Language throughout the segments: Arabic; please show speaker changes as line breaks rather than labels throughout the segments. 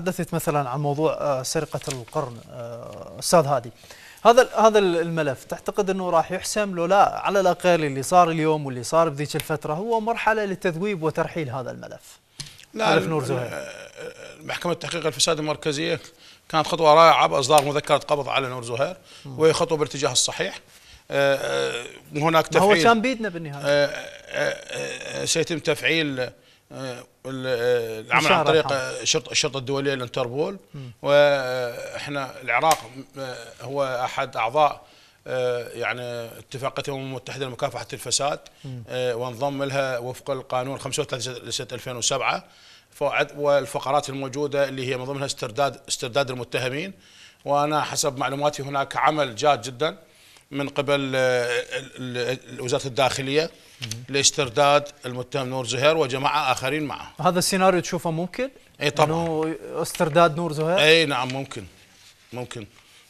تحدثت مثلا عن موضوع آه، سرقة القرن آه، أستاذ هادي هذا هذا الملف تعتقد انه راح يحسم لو لا على الاقل اللي صار اليوم واللي صار بذيك الفتره هو مرحله لتذويب وترحيل هذا الملف. لا ملف نور زهير
آه، محكمه تحقيق الفساد المركزيه كانت خطوه رائعه باصدار مذكره قبض على نور زهير وهي خطوه باتجاه الصحيح. هناك تفعيل هو كان بيدنا
بالنهايه
سيتم تفعيل آه، آه، العمل عن طريق الشرطه الشرطه الدوليه الانتربول واحنا العراق آه، هو احد اعضاء يعني اتفاقيه الامم المتحده لمكافحه الفساد وانضم لها وفق القانون 35 لسنه 2007 والفقرات الموجوده اللي هي من ضمنها استرداد استرداد المتهمين وانا حسب معلوماتي هناك عمل جاد جدا من قبل آه، وزاره الداخليه لاسترداد المتهم نور زهير وجماعه اخرين معه.
هذا السيناريو تشوفه ممكن؟ اي طبعا انه استرداد نور زهير؟ اي
نعم ممكن ممكن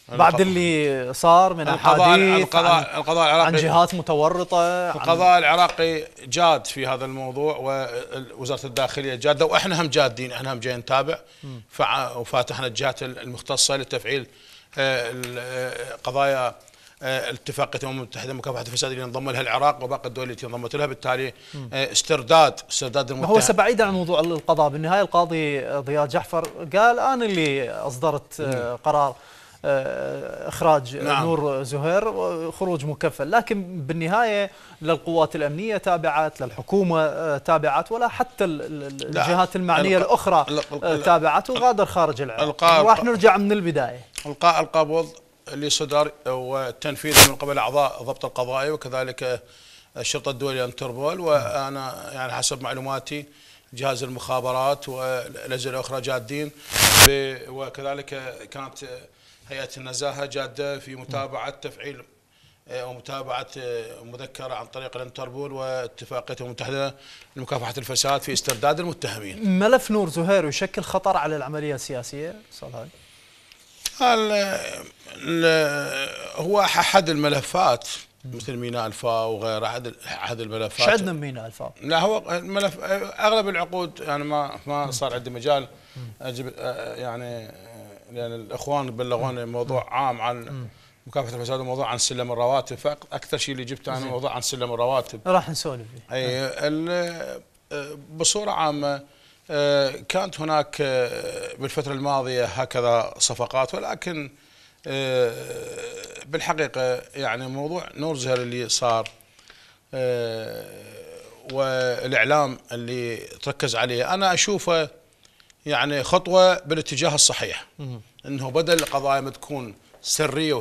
بعد اللي صار من القضاء القضاء
القضاء العراقي عن جهات
متورطه القضاء
العراقي جاد في هذا الموضوع ووزاره الداخليه جاده واحنا هم جادين احنا هم جايين نتابع وفاتحنا الجهات المختصه لتفعيل آه، آه، قضايا آه، اتفاقيه الامم المتحده مكافحه الفساد اللي انضم لها العراق وباقي الدول التي انضمت لها بالتالي آه، استرداد استرداد المتحدة هو
بعيدا عن موضوع القضاء بالنهايه القاضي ضياء جعفر قال انا اللي اصدرت آه، قرار اخراج نعم. نور زهير خروج مكفل لكن بالنهايه للقوات الامنيه تابعت للحكومه تابعت ولا حتى الجهات المعنيه الق... الاخرى الق... تابعت وغادر خارج
العراق راح
نرجع من البدايه
القاء القبض اللي صدر والتنفيذ من قبل اعضاء الضبط القضائي وكذلك الشرطه الدوليه انتربول وانا يعني حسب معلوماتي جهاز المخابرات والاجهزه الاخرى جادين وكذلك كانت هيئه النزاهه جاده في متابعه تفعيل ومتابعة مذكرة عن طريق الانتربول واتفاقية المتحدة لمكافحة الفساد في استرداد المتهمين
ملف نور زهير يشكل خطر على العملية السياسية صلاحي
هو احد الملفات مثل ميناء الفا وغيره احد احد الملفات ايش عندنا ميناء الفا؟ لا هو الملف اغلب العقود يعني ما ما صار عندي مجال اجيب آه، يعني آه، لان يعني الاخوان بلغوني موضوع عام عن مكافحه الفساد وموضوع عن سلم الرواتب فاكثر شيء اللي جبته انا موضوع عن سلم الرواتب راح نسولف فيه اي نعم. آه، بصوره عامه آه، كانت هناك آه، بالفترة الماضية هكذا صفقات ولكن آه، بالحقيقة يعني موضوع نور زهر اللي صار والإعلام اللي تركز عليه أنا أشوفه يعني خطوة بالاتجاه الصحيح أنه بدل القضايا ما تكون سرية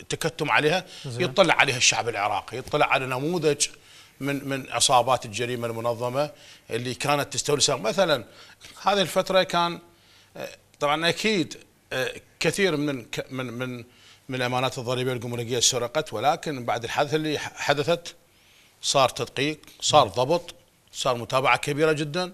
وتكتم عليها يطلع عليها الشعب العراقي يطلع على نموذج من من عصابات الجريمه المنظمه اللي كانت تستولسر مثلا هذه الفتره كان آه، طبعا اكيد آه، كثير من من من من امانات الضريبيه الجمركيه سرقت ولكن بعد الحادثه اللي حدثت صار تدقيق صار ضبط صار متابعه كبيره جدا